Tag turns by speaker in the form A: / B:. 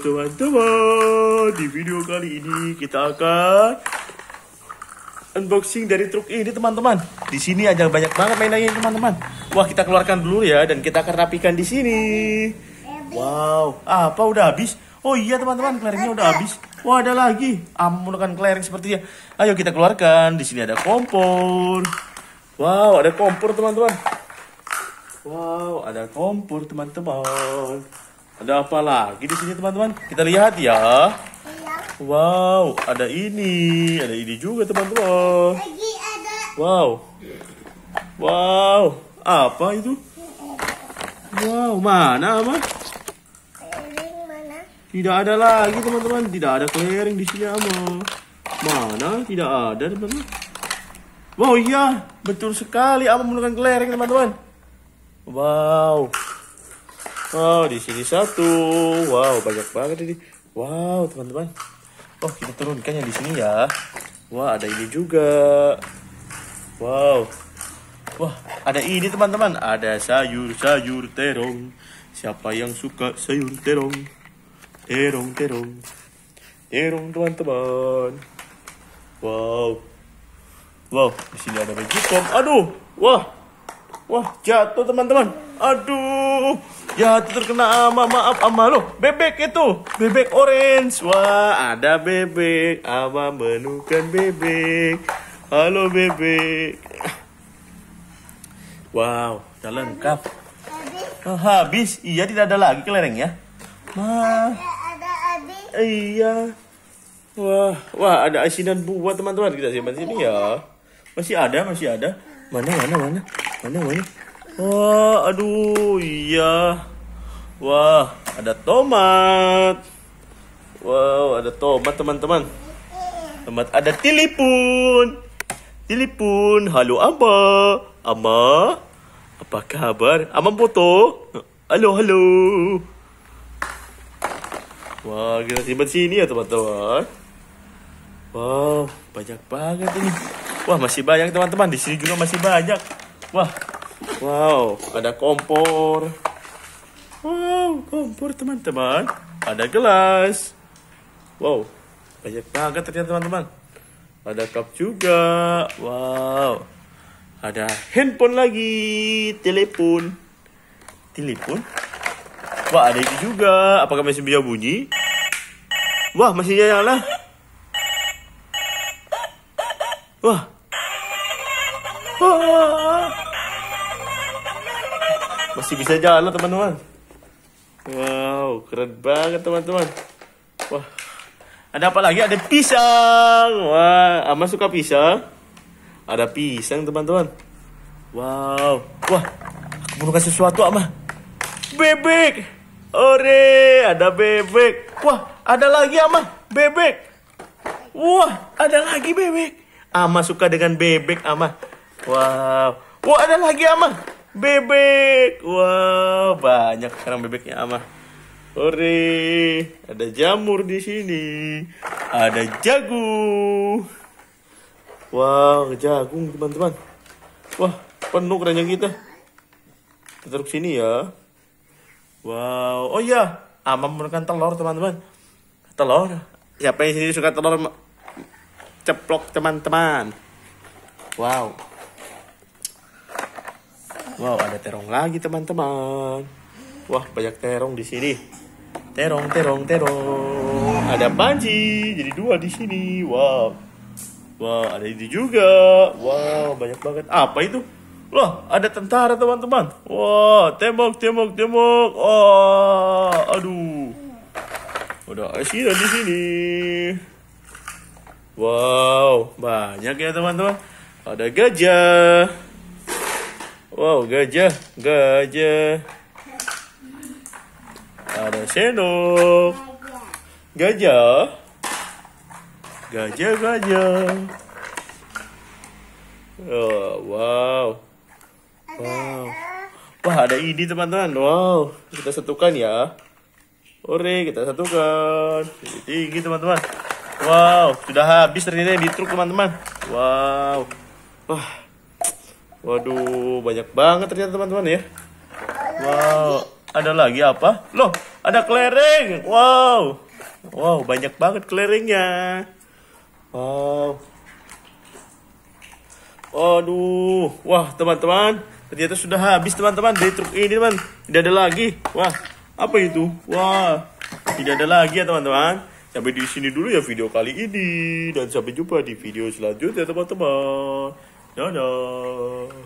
A: teman-teman, di video kali ini kita akan unboxing dari truk ini teman-teman. Di sini ada banyak banget mainannya teman-teman. Wah kita keluarkan dulu ya dan kita akan rapikan di sini. Wow, apa udah habis? Oh iya teman-teman, clearingnya udah habis. Wah ada lagi. Ampun kan seperti ya Ayo kita keluarkan. Di sini ada kompor. Wow, ada kompor teman-teman. Wow, ada kompor teman-teman. Ada apa lagi di sini teman-teman? Kita lihat ya. Iya. Wow, ada ini, ada ini juga teman-teman. Wow, wow, apa itu? Wow, mana apa? Tidak ada lagi teman-teman, tidak ada kelereng di sini ama. Mana? Tidak ada teman-teman. Wow iya, betul sekali ama menggunakan kelereng teman-teman. Wow. Wow, di sini satu. Wow, banyak banget ini. Wow, teman-teman. Oh, kita turunkan yang di sini ya. Wah, ada ini juga. Wow. Wah, ada ini teman-teman. Ada sayur-sayur terong. Siapa yang suka sayur terong? Terong, terong. Terong, teman-teman. Wow. Wow, di sini ada magicom. Aduh, wah. Wah, jatuh teman-teman. Aduh, jatuh ya, terkena ama maaf ama lo. Bebek itu, bebek orange. Wah, ada bebek. Ama menukan bebek. Halo bebek. Wow, udah lengkap. Habis. Oh, habis. Iya, tidak ada lagi ya. Wah. Ada, ada Iya. Wah, wah ada asinan buah teman-teman kita simpan sini ya. Masih ada, masih ada. Mana, mana, mana? Mana woi? Wah, aduh, iya. Wah, ada tomat. Wow, ada tomat teman-teman. Tomat ada telepon. Telepon, halo Ama. Ama, apa kabar? Ama foto. Halo, halo. Wah, kita simpan sini ya teman-teman. Wow, banyak banget ini. Wah, masih banyak teman-teman. Di sini juga masih banyak. Wah. Wow, ada kompor. Wow, kompor teman-teman. Ada gelas. Wow, banyak banget ternyata teman-teman. Ada cup juga. Wow. Ada handphone lagi, telepon. Telepon? Wah, ada itu juga. Apakah masih bisa bunyi? Wah, masih nyala. Wah, Masih bisa jalan teman-teman. Wow, keren banget teman-teman. Wah. Ada apa lagi? Ada pisang. Wah, Ama suka pisang. Ada pisang teman-teman. Wow. Wah, aku mau kasih sesuatu Ama. Bebek. Ore, ada bebek. Wah, ada lagi Ama. Bebek. Wah, ada lagi bebek. Ama suka dengan bebek Ama. Wow. Wah, ada lagi Ama bebek wow banyak sekarang bebeknya ama Ore, ada jamur di sini, ada jagung. Wow, jagung teman-teman. Wah, penuh keranjang kita. Kita taruh sini ya. Wow, oh iya, ama menemukan telur teman-teman. Telur, siapa yang sini suka telur? Ceplok teman-teman. Wow, Wow, ada terong lagi teman-teman. Wah, banyak terong di sini. Terong, terong, terong. Ada panci, jadi dua di sini. Wow. Wow, ada ini juga. Wow, banyak banget. Apa itu? Wah, ada tentara teman-teman. Wah, tembok, tembok, tembok. Oh, aduh. Udah asyik di sini. Wow, banyak ya teman-teman. Ada gajah. Wow, gajah, gajah. Ada sendok. Gajah. Gajah, gajah. Oh, wow. Wow. Wah, ada ini teman-teman. Wow, kita satukan ya. Ore, kita satukan. Ini tinggi teman-teman. Wow, sudah habis ternyata di truk teman-teman. Wow. Wah. Waduh, banyak banget ternyata teman-teman ya. Wow, ada lagi apa? Loh, ada kelereng. Wow. Wow, banyak banget kelerengnya. Wow. Waduh, wah teman-teman, ternyata sudah habis teman-teman dari truk ini teman. Tidak ada lagi. Wah, apa itu? Wah, tidak ada lagi ya teman-teman. Sampai di sini dulu ya video kali ini dan sampai jumpa di video selanjutnya teman-teman. 牛牛。